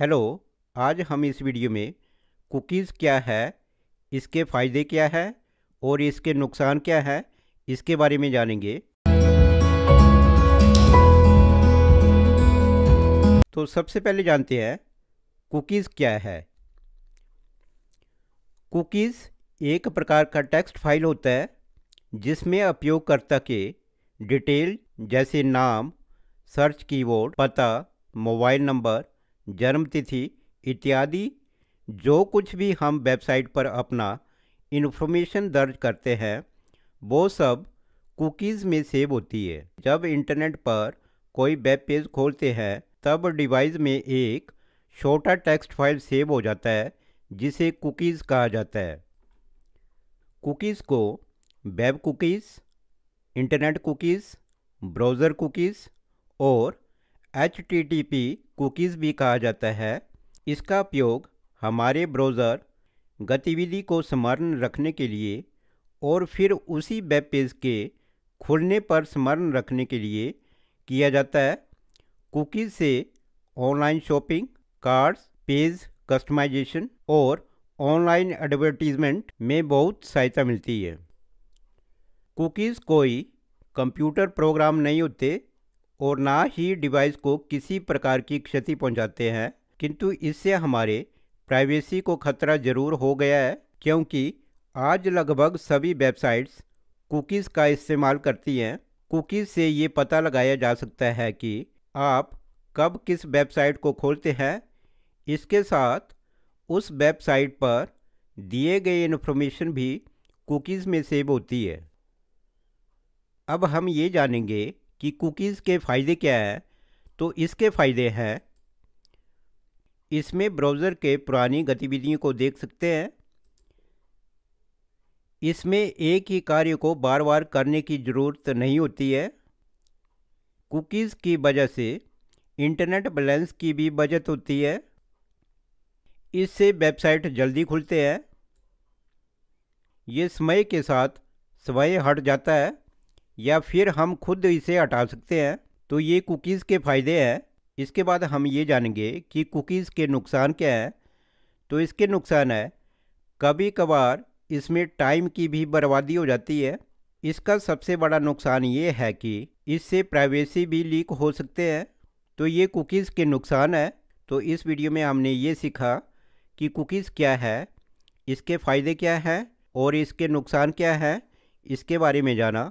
hello आज हम इस वीडियो में कुकीज़ क्या है इसके फ़ायदे क्या है और इसके नुकसान क्या है इसके बारे में जानेंगे तो सबसे पहले जानते हैं कुकीज़ क्या है कुकीज़ एक प्रकार का टेक्स्ट फाइल होता है जिसमें उपयोगकर्ता के डिटेल जैसे नाम सर्च कीवर्ड, पता मोबाइल नंबर जन्मतिथि इत्यादि जो कुछ भी हम वेबसाइट पर अपना इन्फॉर्मेशन दर्ज करते हैं वो सब कुकीज़ में सेव होती है जब इंटरनेट पर कोई वेब पेज खोलते हैं तब डिवाइस में एक छोटा टेक्स्ट फाइल सेव हो जाता है जिसे कुकीज़ कहा जाता है कुकीज़ को web cookies internet cookies browser cookies और एच कुकीज़ भी कहा जाता है इसका उपयोग हमारे ब्राउज़र गतिविधि को स्मरण रखने के लिए और फिर उसी वेब पेज के खुलने पर स्मरण रखने के लिए किया जाता है कुकीज़ से online shopping cards page customization और ऑनलाइन एडवर्टीजमेंट में बहुत सहायता मिलती है कुकीज़ कोई कंप्यूटर प्रोग्राम नहीं होते और ना ही डिवाइस को किसी प्रकार की क्षति पहुंचाते हैं किंतु इससे हमारे प्राइवेसी को खतरा ज़रूर हो गया है क्योंकि आज लगभग सभी वेबसाइट्स कुकीज़ का इस्तेमाल करती हैं कुकीज़ से ये पता लगाया जा सकता है कि आप कब किस वेबसाइट को खोलते हैं इसके साथ उस वेबसाइट पर दिए गए इन्फॉर्मेशन भी कुकीज़ में सेव होती है अब हम ये जानेंगे कि कुकीज़ के फ़ायदे क्या है तो इसके फ़ायदे हैं इसमें ब्राउज़र के पुरानी गतिविधियों को देख सकते हैं इसमें एक ही कार्य को बार बार करने की ज़रूरत नहीं होती है कुकीज़ की वजह से इंटरनेट बैलेंस की भी बचत होती है इससे वेबसाइट जल्दी खुलते हैं ये समय के साथ स्वयं हट जाता है या फिर हम खुद इसे हटा सकते हैं तो ये कुकीज़ के फ़ायदे हैं इसके बाद हम ये जानेंगे कि कुकीज़ के नुकसान क्या हैं तो इसके नुकसान है कभी कभार इसमें टाइम की भी बर्बादी हो जाती है इसका सबसे बड़ा नुकसान ये है कि इससे प्राइवेसी भी लीक हो सकते हैं तो ये कुकीज़ के नुकसान है तो इस वीडियो में हमने ये सीखा कि कुकीज़ क्या है इसके फ़ायदे क्या हैं और इसके नुकसान क्या हैं इसके बारे में जाना